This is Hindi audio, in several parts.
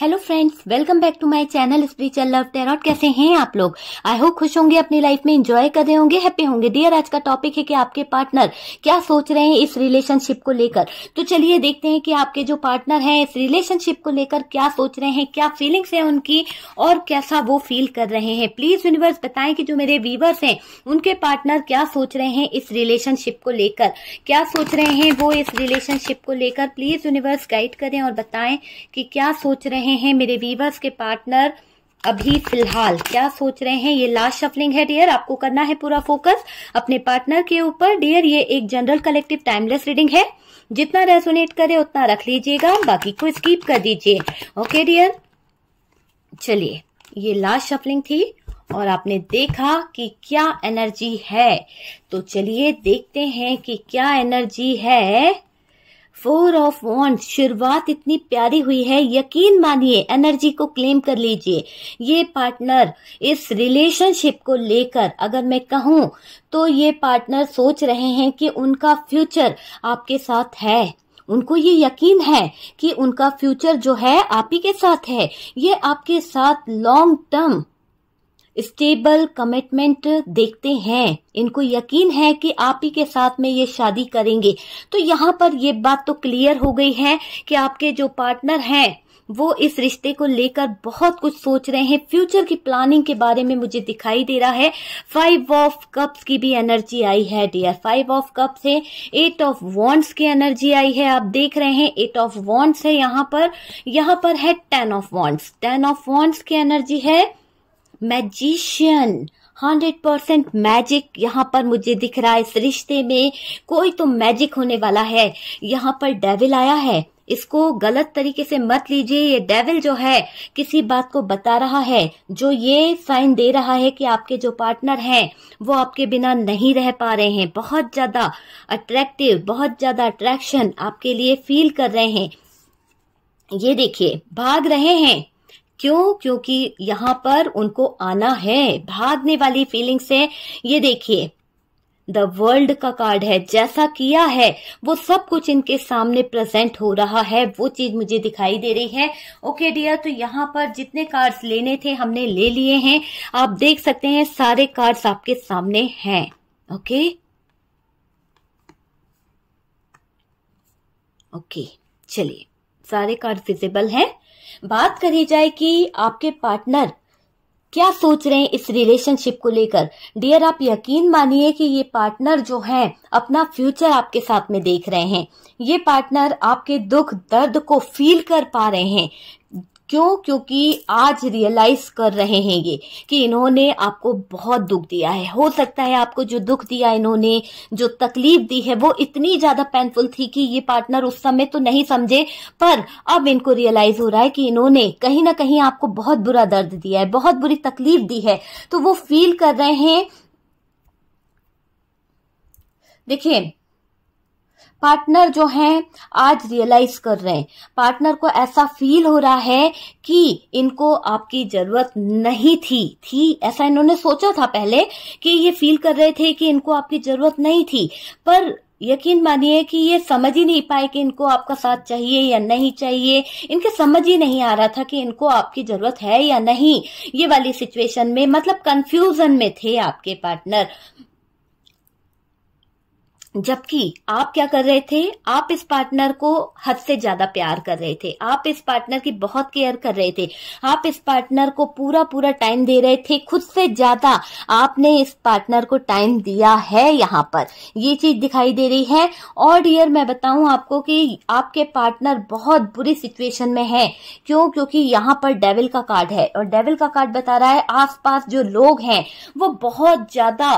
hello friends welcome back to my channel spiritual love tarot कैसे हैं आप लोग आई होप खुश होंगे अपनी लाइफ में एंजॉय कर रहे होंगे हैप्पी होंगे डियर आज का टॉपिक है कि आपके पार्टनर क्या सोच रहे हैं इस रिलेशनशिप को लेकर तो चलिए देखते हैं कि आपके जो पार्टनर हैं इस रिलेशनशिप को लेकर क्या सोच रहे हैं क्या फीलिंग्स है उनकी और कैसा वो फील कर रहे हैं प्लीज यूनिवर्स बताएं कि जो मेरे व्यूवर्स हैं उनके पार्टनर क्या सोच रहे हैं इस रिलेशनशिप को लेकर क्या सोच रहे हैं वो इस रिलेशनशिप को लेकर प्लीज यूनिवर्स गाइड करें और बताएं कि क्या सोच रहे हैं रहे हैं मेरे वीवर्स के पार्टनर अभी फिलहाल क्या सोच रहे हैं ये लास्ट शफलिंग है डियर आपको करना है पूरा फोकस अपने पार्टनर के ऊपर डियर ये एक जनरल कलेक्टिव टाइमलेस रीडिंग है जितना रेजोनेट करे उतना रख लीजिएगा बाकी को स्कीप कर दीजिए ओके डियर चलिए ये लास्ट शफलिंग थी और आपने देखा कि क्या एनर्जी है तो चलिए देखते हैं कि क्या एनर्जी है फोर ऑफ वॉन्ट शुरुआत इतनी प्यारी हुई है यकीन मानिए एनर्जी को क्लेम कर लीजिए ये पार्टनर इस रिलेशनशिप को लेकर अगर मैं कहूँ तो ये पार्टनर सोच रहे हैं कि उनका फ्यूचर आपके साथ है उनको ये यकीन है कि उनका फ्यूचर जो है आप ही के साथ है ये आपके साथ लॉन्ग टर्म स्टेबल कमिटमेंट देखते हैं इनको यकीन है कि आप ही के साथ में ये शादी करेंगे तो यहाँ पर ये बात तो क्लियर हो गई है कि आपके जो पार्टनर हैं वो इस रिश्ते को लेकर बहुत कुछ सोच रहे हैं फ्यूचर की प्लानिंग के बारे में मुझे दिखाई दे रहा है फाइव ऑफ कप्स की भी एनर्जी आई है डियर फाइव ऑफ कप्स है एट ऑफ वॉन्ट्स की एनर्जी आई है आप देख रहे हैं एट ऑफ वॉन्ट्स है यहाँ पर यहाँ पर है ten of wands ten of wands की एनर्जी है मैजिशियन हंड्रेड परसेंट मैजिक यहाँ पर मुझे दिख रहा है इस रिश्ते में कोई तो मैजिक होने वाला है यहाँ पर डेविल आया है इसको गलत तरीके से मत लीजिए ये डेविल जो है किसी बात को बता रहा है जो ये साइन दे रहा है कि आपके जो पार्टनर हैं वो आपके बिना नहीं रह पा रहे हैं बहुत ज्यादा अट्रैक्टिव बहुत ज्यादा अट्रैक्शन आपके लिए फील कर रहे हैं ये देखिए भाग रहे हैं क्यों क्योंकि यहाँ पर उनको आना है भागने वाली फीलिंग से ये देखिए द वर्ल्ड का कार्ड है जैसा किया है वो सब कुछ इनके सामने प्रेजेंट हो रहा है वो चीज मुझे दिखाई दे रही है ओके okay डियर तो यहाँ पर जितने कार्ड्स लेने थे हमने ले लिए हैं आप देख सकते हैं सारे कार्ड्स आपके सामने हैं ओके ओके चलिए सारे कार्ड विजिबल हैं बात करी जाए कि आपके पार्टनर क्या सोच रहे हैं इस रिलेशनशिप को लेकर डियर आप यकीन मानिए कि ये पार्टनर जो है अपना फ्यूचर आपके साथ में देख रहे हैं ये पार्टनर आपके दुख दर्द को फील कर पा रहे हैं क्यों क्योंकि आज रियलाइज कर रहे हैं ये कि इन्होंने आपको बहुत दुख दिया है हो सकता है आपको जो दुख दिया इन्होंने जो तकलीफ दी है वो इतनी ज्यादा पेनफुल थी कि ये पार्टनर उस समय तो नहीं समझे पर अब इनको रियलाइज हो रहा है कि इन्होंने कहीं ना कहीं आपको बहुत बुरा दर्द दिया है बहुत बुरी तकलीफ दी है तो वो फील कर रहे हैं देखिये पार्टनर जो हैं आज रियलाइज कर रहे हैं पार्टनर को ऐसा फील हो रहा है कि इनको आपकी जरूरत नहीं थी थी ऐसा इन्होंने सोचा था पहले कि ये फील कर रहे थे कि इनको आपकी जरूरत नहीं थी पर यकीन मानिए कि ये समझ ही नहीं पाए कि इनको आपका साथ चाहिए या नहीं चाहिए इनके समझ ही नहीं आ रहा था कि इनको आपकी जरूरत है या नहीं ये वाली सिचुएशन में मतलब कंफ्यूजन में थे आपके पार्टनर जबकि आप क्या कर रहे थे आप इस पार्टनर को हद से ज्यादा प्यार कर रहे थे आप इस पार्टनर की बहुत केयर कर रहे थे आप इस पार्टनर को पूरा पूरा टाइम दे रहे थे खुद से ज्यादा आपने इस पार्टनर को टाइम दिया है यहाँ पर ये चीज दिखाई दे रही है और डियर मैं बताऊं आपको कि आपके पार्टनर बहुत बुरी सिचुएशन में है क्यों क्योंकि यहाँ पर डेविल का कार्ड है और डेविल का कार्ड बता रहा है आसपास जो लोग हैं वो बहुत ज्यादा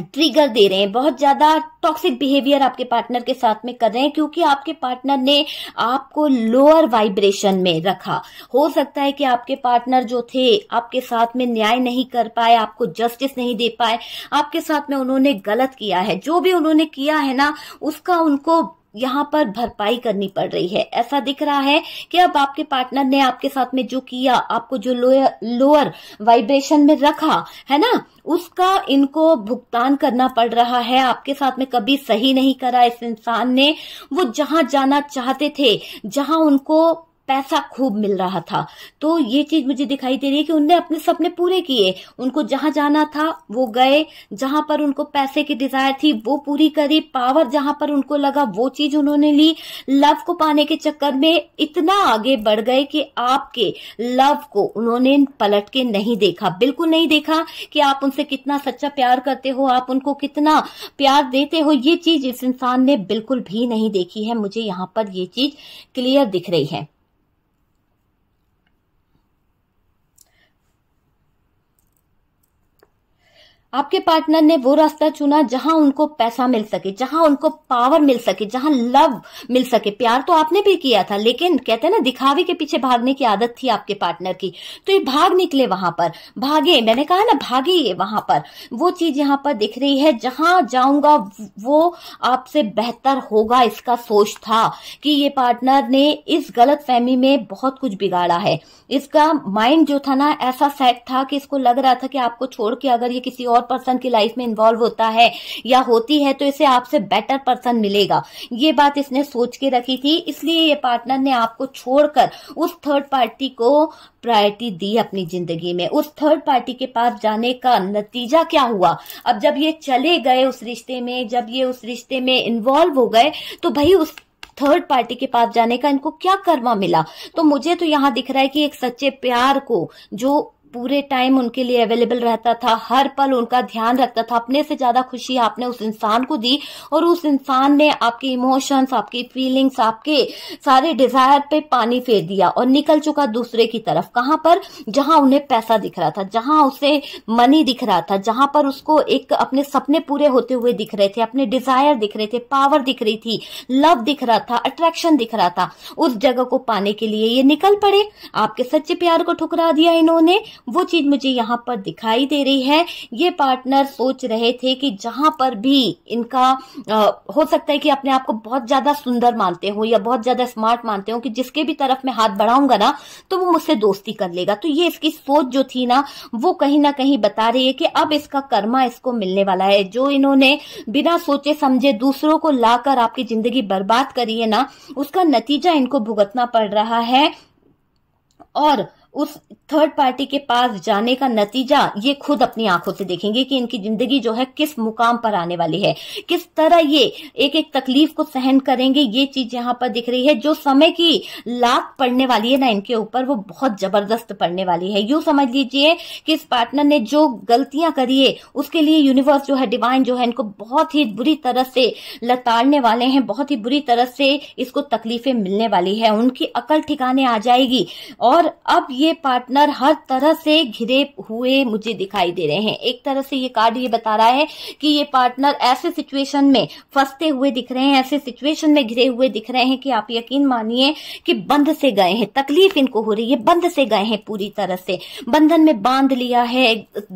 ट्रिगर दे रहे हैं बहुत ज्यादा टॉक्सिक बिहेवियर आपके पार्टनर के साथ में कर रहे हैं क्योंकि आपके पार्टनर ने आपको लोअर वाइब्रेशन में रखा हो सकता है कि आपके पार्टनर जो थे आपके साथ में न्याय नहीं कर पाए आपको जस्टिस नहीं दे पाए आपके साथ में उन्होंने गलत किया है जो भी उन्होंने किया है ना उसका उनको यहाँ पर भरपाई करनी पड़ रही है ऐसा दिख रहा है कि अब आपके पार्टनर ने आपके साथ में जो किया आपको जो लोअर वाइब्रेशन में रखा है ना उसका इनको भुगतान करना पड़ रहा है आपके साथ में कभी सही नहीं करा इस इंसान ने वो जहां जाना चाहते थे जहां उनको पैसा खूब मिल रहा था तो ये चीज मुझे दिखाई दे रही है कि उनने अपने सपने पूरे किए उनको जहां जाना था वो गए जहां पर उनको पैसे की डिजायर थी वो पूरी करी पावर जहां पर उनको लगा वो चीज उन्होंने ली लव को पाने के चक्कर में इतना आगे बढ़ गए कि आपके लव को उन्होंने पलट के नहीं देखा बिल्कुल नहीं देखा कि आप उनसे कितना सच्चा प्यार करते हो आप उनको कितना प्यार देते हो ये चीज इस इंसान ने बिल्कुल भी नहीं देखी है मुझे यहाँ पर ये चीज क्लियर दिख रही है आपके पार्टनर ने वो रास्ता चुना जहां उनको पैसा मिल सके जहां उनको पावर मिल सके जहां लव मिल सके प्यार तो आपने भी किया था लेकिन कहते हैं ना दिखावे के पीछे भागने की आदत थी आपके पार्टनर की तो ये भाग निकले वहां पर भागे मैंने कहा ना भागे ये वहां पर वो चीज यहाँ पर दिख रही है जहां जाऊंगा वो आपसे बेहतर होगा इसका सोच था कि ये पार्टनर ने इस गलत में बहुत कुछ बिगाड़ा है इसका माइंड जो था ना ऐसा सेट था कि इसको लग रहा था कि आपको छोड़ के अगर ये किसी और और पर्सन की लाइफ में इन्वॉल्व होता है या होती है तो इसे आपसे बेटर पर्सन मिलेगा ये बात इसने सोच के रखी थी इसलिए ये पार्टनर ने आपको छोड़कर उस थर्ड पार्टी को प्रायोरिटी दी अपनी जिंदगी में उस थर्ड पार्टी के पास जाने का नतीजा क्या हुआ अब जब ये चले गए उस रिश्ते में जब ये उस रिश्ते में इन्वॉल्व हो गए तो भाई उस थर्ड पार्टी के पास जाने का इनको क्या कर्मा मिला तो मुझे तो यहाँ दिख रहा है कि एक सच्चे प्यार को जो पूरे टाइम उनके लिए अवेलेबल रहता था हर पल उनका ध्यान रखता था अपने से ज्यादा खुशी आपने उस इंसान को दी और उस इंसान ने आपके इमोशंस आपकी फीलिंग्स आपके सारे डिजायर पे पानी फेर दिया और निकल चुका दूसरे की तरफ कहाँ पर जहां उन्हें पैसा दिख रहा था जहां उसे मनी दिख रहा था जहां पर उसको एक अपने सपने पूरे होते हुए दिख रहे थे अपने डिजायर दिख रहे थे पावर दिख रही थी लव दिख रहा था अट्रैक्शन दिख रहा था उस जगह को पाने के लिए ये निकल पड़े आपके सच्चे प्यार को ठुकरा दिया इन्होंने वो चीज मुझे यहाँ पर दिखाई दे रही है ये पार्टनर सोच रहे थे कि जहां पर भी इनका आ, हो सकता है कि अपने आप को बहुत ज्यादा सुंदर मानते हो या बहुत ज्यादा स्मार्ट मानते हो कि जिसके भी तरफ मैं हाथ बढ़ाऊंगा ना तो वो मुझसे दोस्ती कर लेगा तो ये इसकी सोच जो थी ना वो कहीं ना कहीं बता रही है कि अब इसका कर्मा इसको मिलने वाला है जो इन्होंने बिना सोचे समझे दूसरों को लाकर आपकी जिंदगी बर्बाद करी है ना उसका नतीजा इनको भुगतना पड़ रहा है और उस थर्ड पार्टी के पास जाने का नतीजा ये खुद अपनी आंखों से देखेंगे कि इनकी जिंदगी जो है किस मुकाम पर आने वाली है किस तरह ये एक एक तकलीफ को सहन करेंगे ये चीज यहाँ पर दिख रही है जो समय की लाख पड़ने वाली है ना इनके ऊपर वो बहुत जबरदस्त पड़ने वाली है यू समझ लीजिए कि इस पार्टनर ने जो गलतियां करी है उसके लिए यूनिवर्स जो है डिवाइन जो है इनको बहुत ही बुरी तरह से लताड़ने वाले हैं बहुत ही बुरी तरह से इसको तकलीफें मिलने वाली है उनकी अकल ठिकाने आ जाएगी और अब ये ये पार्टनर हर तरह से घिरे हुए मुझे दिखाई दे रहे हैं एक तरह से ये कार्ड ये बता रहा है कि ये पार्टनर ऐसे सिचुएशन में फंसते हुए दिख रहे हैं ऐसे सिचुएशन में घिरे हुए दिख रहे हैं कि आप यकीन मानिए कि बंद से गए हैं तकलीफ इनको हो रही है बंद से गए हैं पूरी तरह से बंधन में बांध लिया है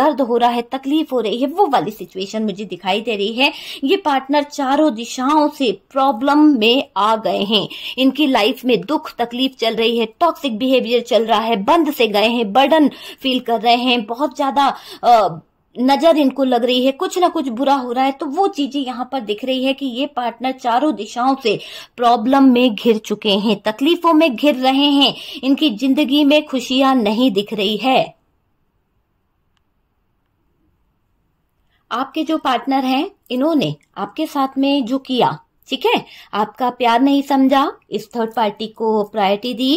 दर्द हो रहा है तकलीफ हो रही है वो वाली सिचुएशन मुझे दिखाई दे रही है ये पार्टनर चारों दिशाओं से प्रॉब्लम में आ गए हैं इनकी लाइफ में दुख तकलीफ चल रही है टॉक्सिक बिहेवियर चल रहा है बंद से गए हैं बर्डन फील कर रहे हैं बहुत ज्यादा नजर इनको लग रही है कुछ ना कुछ बुरा हो रहा है तो वो चीजें यहाँ पर दिख रही है कि ये पार्टनर चारों दिशाओं से प्रॉब्लम में घिर चुके हैं तकलीफों में घिर रहे हैं इनकी जिंदगी में खुशियां नहीं दिख रही है आपके जो पार्टनर हैं इन्होंने आपके साथ में जो किया ठीक है आपका प्यार नहीं समझा इस थर्ड पार्टी को प्रायोरिटी दी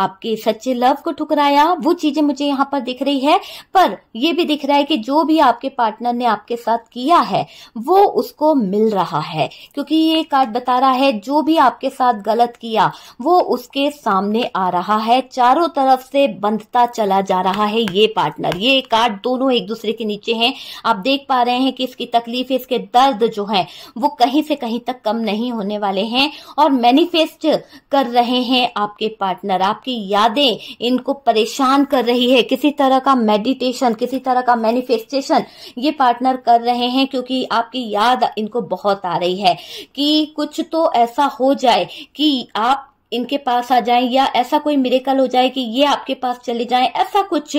आपके सच्चे लव को ठुकराया वो चीजें मुझे यहाँ पर दिख रही है पर ये भी दिख रहा है कि जो भी आपके पार्टनर ने आपके साथ किया है वो उसको मिल रहा है क्योंकि ये कार्ड बता रहा है जो भी आपके साथ गलत किया वो उसके सामने आ रहा है चारों तरफ से बंधता चला जा रहा है ये पार्टनर ये कार्ड दोनों एक दूसरे के नीचे है आप देख पा रहे हैं कि इसकी तकलीफ इसके दर्द जो है वो कहीं से कहीं तक कम नहीं नहीं होने वाले हैं और मैनिफेस्ट कर रहे हैं आपके पार्टनर आपकी यादें इनको परेशान कर रही है किसी तरह का मेडिटेशन किसी तरह का मैनिफेस्टेशन ये पार्टनर कर रहे हैं क्योंकि आपकी याद इनको बहुत आ रही है कि कुछ तो ऐसा हो जाए कि आप इनके पास आ जाएं या ऐसा कोई मिरेकल हो जाए कि ये आपके पास चले जाएं ऐसा कुछ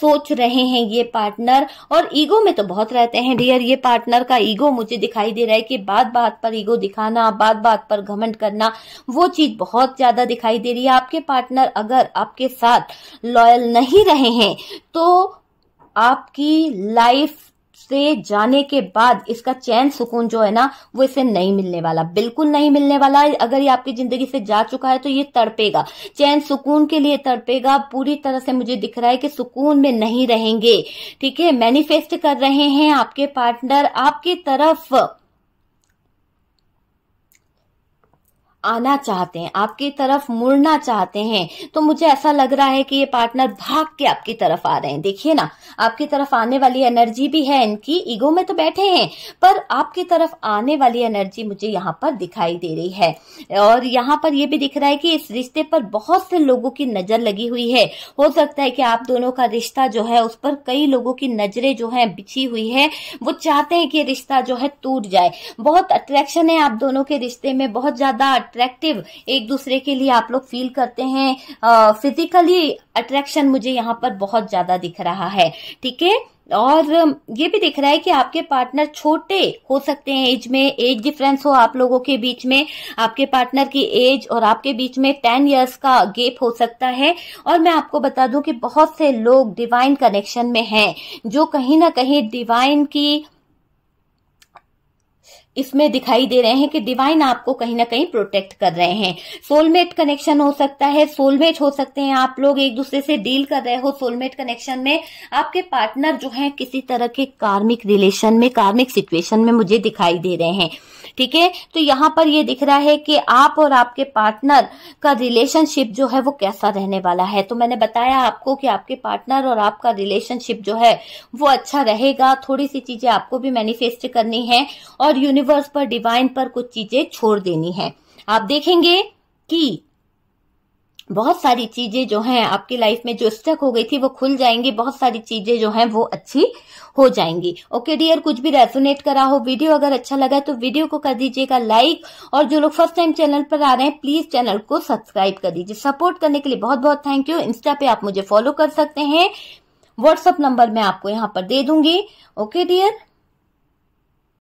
सोच रहे हैं ये पार्टनर और ईगो में तो बहुत रहते हैं डियर ये पार्टनर का ईगो मुझे दिखाई दे रहा है कि बात बात पर ईगो दिखाना बात बात पर घमंड करना वो चीज बहुत ज्यादा दिखाई दे रही है आपके पार्टनर अगर आपके साथ लॉयल नहीं रहे हैं तो आपकी लाइफ से जाने के बाद इसका चैन सुकून जो है ना वो इसे नहीं मिलने वाला बिल्कुल नहीं मिलने वाला अगर ये आपकी जिंदगी से जा चुका है तो ये तड़पेगा चैन सुकून के लिए तड़पेगा पूरी तरह से मुझे दिख रहा है कि सुकून में नहीं रहेंगे ठीक है मैनिफेस्ट कर रहे हैं आपके पार्टनर आपकी तरफ आना चाहते हैं आपकी तरफ मुड़ना चाहते हैं तो मुझे ऐसा लग रहा है कि ये पार्टनर भाग के आपकी तरफ आ रहे हैं देखिए ना आपकी तरफ आने वाली एनर्जी भी है इनकी ईगो में तो बैठे हैं पर आपकी तरफ आने वाली एनर्जी मुझे यहाँ पर दिखाई दे रही है और यहाँ पर यह भी दिख रहा है कि इस रिश्ते पर बहुत से लोगों की नजर लगी हुई है हो सकता है कि आप दोनों का रिश्ता जो है उस पर कई लोगों की नजरे जो है बिछी हुई है वो चाहते हैं कि रिश्ता जो है टूट जाए बहुत अट्रैक्शन है आप दोनों के रिश्ते में बहुत ज्यादा अट्रैक्टिव एक दूसरे के लिए आप लोग फील करते हैं फिजिकली अट्रैक्शन मुझे यहाँ पर बहुत ज़्यादा दिख रहा है ठीक है और ये भी दिख रहा है कि आपके पार्टनर छोटे हो सकते हैं एज में एज डिफरेंस हो आप लोगों के बीच में आपके पार्टनर की एज और आपके बीच में टेन इयर्स का गेप हो सकता है और मैं आपको बता दूं कि बहुत से लोग डिवाइन कनेक्शन में हैं जो कहीं ना कहीं डिवाइन की इसमें दिखाई दे रहे हैं कि डिवाइन आपको कहीं ना कहीं प्रोटेक्ट कर रहे हैं सोलमेट कनेक्शन हो सकता है सोलमेट हो सकते हैं आप लोग एक दूसरे से डील कर रहे हो सोलमेट कनेक्शन में आपके पार्टनर जो है किसी तरह के कार्मिक रिलेशन में कार्मिक सिचुएशन में मुझे दिखाई दे रहे हैं ठीक है तो यहाँ पर ये दिख रहा है कि आप और आपके पार्टनर का रिलेशनशिप जो है वो कैसा रहने वाला है तो मैंने बताया आपको कि आपके पार्टनर और आपका रिलेशनशिप जो है वो अच्छा रहेगा थोड़ी सी चीजें आपको भी मैनिफेस्ट करनी है और यूनिवर्स यूनिवर्स पर डिवाइन पर कुछ चीजें छोड़ देनी है आप देखेंगे कि बहुत सारी चीजें जो हैं आपकी लाइफ में जो स्टक हो गई थी वो खुल जाएंगी बहुत सारी चीजें जो हैं वो अच्छी हो जाएंगी ओके डियर कुछ भी रेसोनेट करा हो वीडियो अगर अच्छा लगा तो वीडियो को कर दीजिएगा लाइक और जो लोग फर्स्ट टाइम चैनल पर आ रहे हैं प्लीज चैनल को सब्सक्राइब कर दीजिए सपोर्ट करने के लिए बहुत बहुत थैंक यू इंस्टा पे आप मुझे फॉलो कर सकते हैं व्हाट्सअप नंबर मैं आपको यहाँ पर दे दूंगी ओके डियर